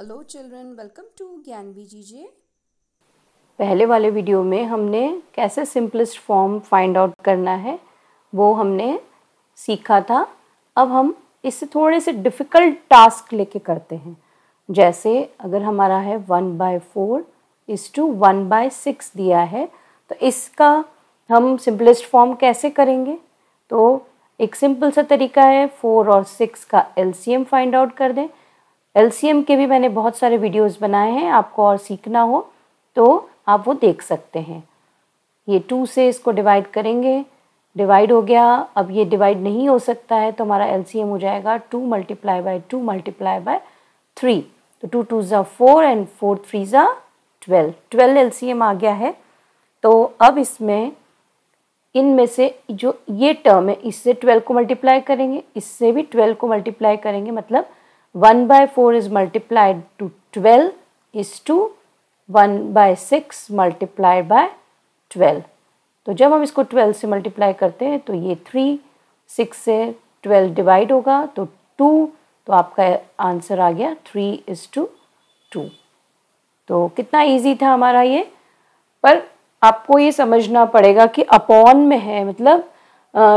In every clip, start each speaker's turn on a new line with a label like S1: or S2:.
S1: hello children welcome to ज्ञान बीजीजे पहले वाले वीडियो में हमने कैसे सिंपलेस्ट फॉर्म फाइंड आउट करना है वो हमने सीखा था अब हम इससे थोड़े से डिफ़िकल्ट टास्क लेके करते हैं जैसे अगर हमारा है one by four is to one by six दिया है तो इसका हम सिंपलेस्ट फॉर्म कैसे करेंगे तो एक सिंपल सा तरीका है फोर और सिक्स का एलसीएम फाइंड आउट कर दें एल के भी मैंने बहुत सारे वीडियोस बनाए हैं आपको और सीखना हो तो आप वो देख सकते हैं ये टू से इसको डिवाइड करेंगे डिवाइड हो गया अब ये डिवाइड नहीं हो सकता है तो हमारा एल हो जाएगा two multiply by two multiply by three तो टू टू ज़ा फोर एंड फोर थ्री ज़ा ट्वेल्व ट्वेल्व एल आ गया है तो अब इसमें इनमें से जो ये टर्म है इससे ट्वेल्व को मल्टीप्लाई करेंगे इससे भी ट्वेल्व को मल्टीप्लाई करेंगे मतलब one by four is multiplied to twelve is to one by six multiplied by twelve तो जब हम इसको ट्वेल्व से मल्टीप्लाई करते हैं तो ये थ्री सिक्स से ट्वेल्व डिवाइड होगा तो टू तो आपका आंसर आ गया थ्री इज़ टू टू तो कितना इजी था हमारा ये पर आपको ये समझना पड़ेगा कि अपॉन में है मतलब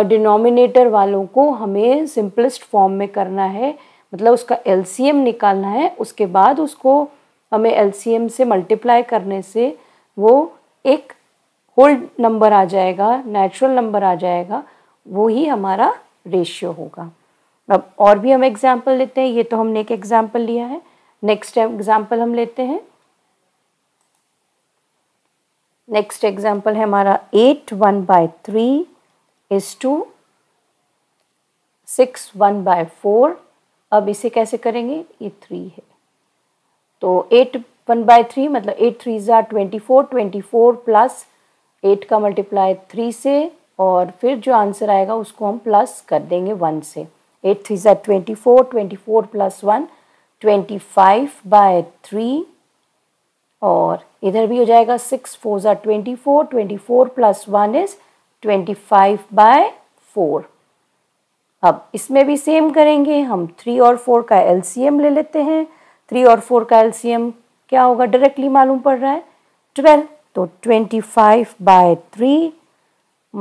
S1: डिनोमिनेटर वालों को हमें सिंपलेस्ट फॉर्म में करना है मतलब उसका एल निकालना है उसके बाद उसको हमें एल से मल्टीप्लाई करने से वो एक होल नंबर आ जाएगा नेचुरल नंबर आ जाएगा वो ही हमारा रेशियो होगा अब और भी हम एग्ज़ाम्पल लेते हैं ये तो हमने एक एग्ज़ाम्पल लिया है नेक्स्ट एग्ज़ाम्पल हम लेते हैं नेक्स्ट एग्जाम्पल है हमारा eight one by three is to six one by four अब इसे कैसे करेंगे ये थ्री है तो एट वन बाय थ्री मतलब एट थ्री ज़ार twenty four twenty four plus eight का मल्टीप्लाई थ्री से और फिर जो आंसर आएगा उसको हम प्लस कर देंगे वन से एट थ्री ज़ार twenty four twenty four plus one twenty five by three और इधर भी हो जाएगा सिक्स फोर ज़ार twenty four twenty four plus one is twenty five by four अब इसमें भी सेम करेंगे हम थ्री और फोर का एलसीएम ले लेते हैं थ्री और फोर का एलसीएम क्या होगा डायरेक्टली मालूम पड़ रहा है ट्वेल्व तो twenty five by three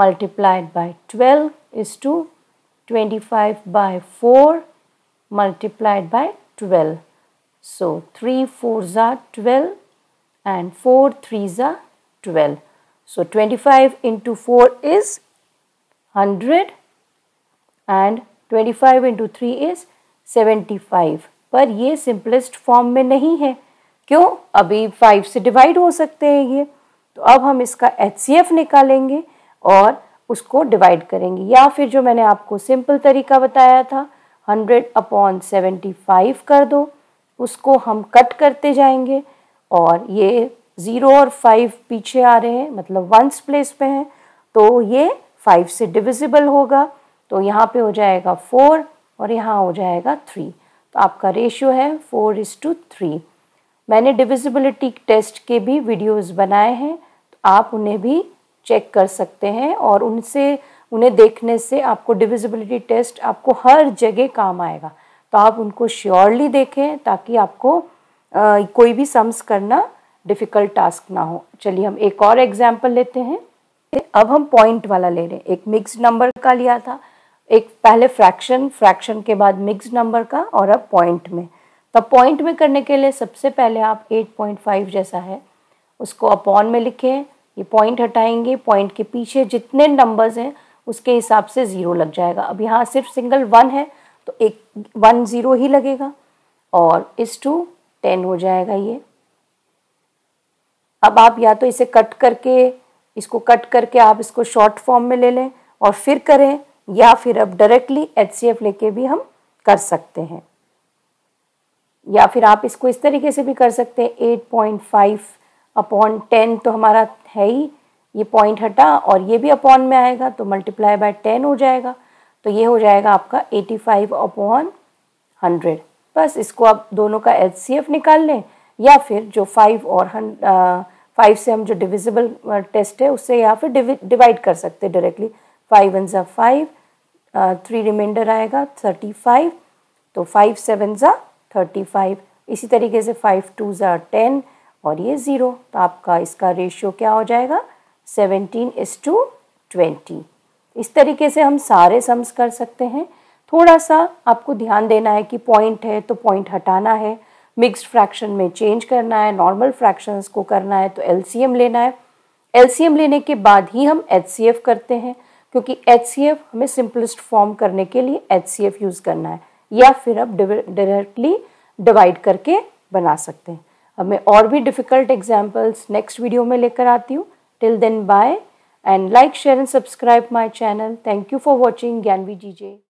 S1: multiplied by twelve is to twenty five by four multiplied by twelve so three four ज़ा ट्वेल्व एंड फोर थ्री ज़ा twelve so twenty five into four is hundred and 25 five into three is seventy five पर ये simplest form में नहीं है क्यों अभी five से डिवाइड हो सकते हैं ये तो अब हम इसका एच निकालेंगे और उसको डिवाइड करेंगे या फिर जो मैंने आपको सिंपल तरीका बताया था हंड्रेड अपॉन सेवेंटी फाइव कर दो उसको हम कट करते जाएंगे और ये ज़ीरो और फाइव पीछे आ रहे हैं मतलब वंस प्लेस पे हैं तो ये फाइव से डिविजिबल होगा तो यहाँ पे हो जाएगा फोर और यहाँ हो जाएगा थ्री तो आपका रेशियो है फोर इज़ टू थ्री मैंने डिविजिबिलिटी टेस्ट के भी वीडियोस बनाए हैं तो आप उन्हें भी चेक कर सकते हैं और उनसे उन्हें देखने से आपको डिविजिबिलिटी टेस्ट आपको हर जगह काम आएगा तो आप उनको श्योरली देखें ताकि आपको आ, कोई भी सम्स करना डिफ़िकल्ट टास्क ना हो चलिए हम एक और एग्जाम्पल लेते हैं अब हम पॉइंट वाला ले रहे हैं एक मिक्स नंबर का लिया था एक पहले फ्रैक्शन फ्रैक्शन के बाद मिक्स नंबर का और अब पॉइंट में तब तो पॉइंट में करने के लिए सबसे पहले आप 8.5 जैसा है उसको अपॉन में लिखें ये पॉइंट हटाएंगे पॉइंट के पीछे जितने नंबर्स हैं उसके हिसाब से ज़ीरो लग जाएगा अब यहाँ सिर्फ सिंगल वन है तो एक वन ज़ीरो ही लगेगा और इस टू टेन हो जाएगा ये अब आप या तो इसे कट करके इसको कट करके आप इसको शॉर्ट फॉर्म में ले लें और फिर करें या फिर आप डायरेक्टली एच सी एफ लेके भी हम कर सकते हैं या फिर आप इसको इस तरीके से भी कर सकते हैं eight point five upon ten तो हमारा है ही ये पॉइंट हटा और ये भी अपॉन में आएगा तो मल्टीप्लाई बाय टेन हो जाएगा तो ये हो जाएगा आपका एटी फाइव अपॉन हंड्रेड बस इसको आप दोनों का एच सी एफ निकाल लें या फिर जो फाइव और फाइव से हम जो डिविजिबल टेस्ट है उससे या फिर डिवाइड कर सकते हैं डायरेक्टली फाइव वन ज़ा फाइव थ्री uh, रिमाइंडर आएगा थर्टी फाइव तो फाइव सेवन ज़ा थर्टी फाइव इसी तरीके से फाइव टू ज़ा टेन और ये ज़ीरो तो आपका इसका रेशियो क्या हो जाएगा सेवेंटीन इस टू ट्वेंटी इस तरीके से हम सारे सम्स कर सकते हैं थोड़ा सा आपको ध्यान देना है कि पॉइंट है तो पॉइंट हटाना है मिक्स्ड फ्रैक्शन में चेंज करना है नॉर्मल फ्रैक्शंस को करना है तो एलसीएम लेना है एलसीएम लेने के बाद ही हम एचसीएफ करते हैं क्योंकि एच हमें सिंपलेस्ट फॉर्म करने के लिए एच यूज़ करना है या फिर आप डायरेक्टली डिवाइड करके बना सकते हैं अब मैं और भी डिफ़िकल्ट एग्जाम्पल्स नेक्स्ट वीडियो में लेकर आती हूँ till then bye and like share and subscribe my channel thank you for watching Gyanvi ji J